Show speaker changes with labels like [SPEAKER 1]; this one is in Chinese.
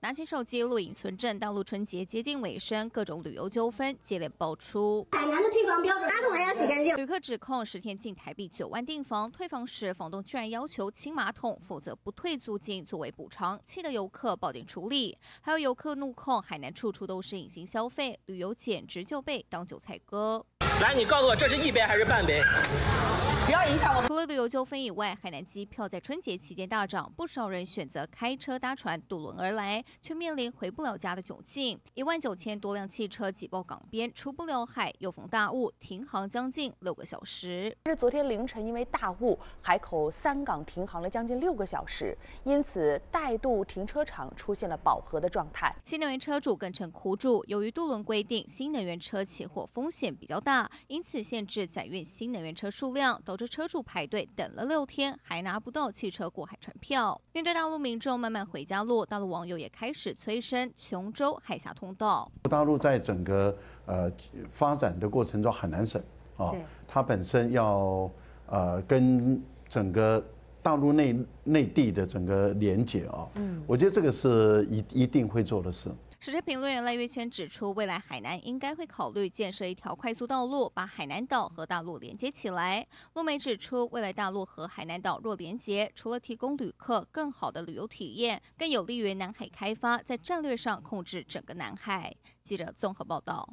[SPEAKER 1] 拿起手机录影存证。道路春节接近尾声，各种旅游纠纷接连爆出。海南的退房标准，马桶还要洗干净。旅客指控十天进台币九万订房，退房时房东居然要求清马桶，否则不退租金作为补偿，气得游客报警处理。还有游客怒控海南处处都是隐形消费，旅游简直就被当韭菜割。
[SPEAKER 2] 来，你告诉我，这是一杯还是半杯？
[SPEAKER 1] 不要影响我们。除了旅游纠纷以外，海南机票在春节期间大涨，不少人选择开车搭船渡轮而来，却面临回不了家的窘境。一万九千多辆汽车挤爆港边，出不了海，又逢大雾，停航将近六个小时。这是昨天凌晨因为大雾，海口三港停航了将近六个小时，因此带渡停车场出现了饱和的状态。新能源车主更成苦主，由于渡轮规定，新能源车起火风险比较大，因此限制载运新能源车数量都。车车主排队等了六天，还拿不到汽车过海船票。面对大陆民众慢慢回家路，大陆网友也开始催生琼州海峡通道。
[SPEAKER 2] 大陆在整个呃发展的过程中，很难省啊，它本身要呃跟整个。大陆内内地的整个连接啊，嗯，我觉得这个是一一定会做的事。
[SPEAKER 1] 时事评论员赖月谦指出，未来海南应该会考虑建设一条快速道路，把海南岛和大陆连接起来。陆媒指出，未来大陆和海南岛若连接，除了提供旅客更好的旅游体验，更有利于南海开发，在战略上控制整个南海。记者综合报道。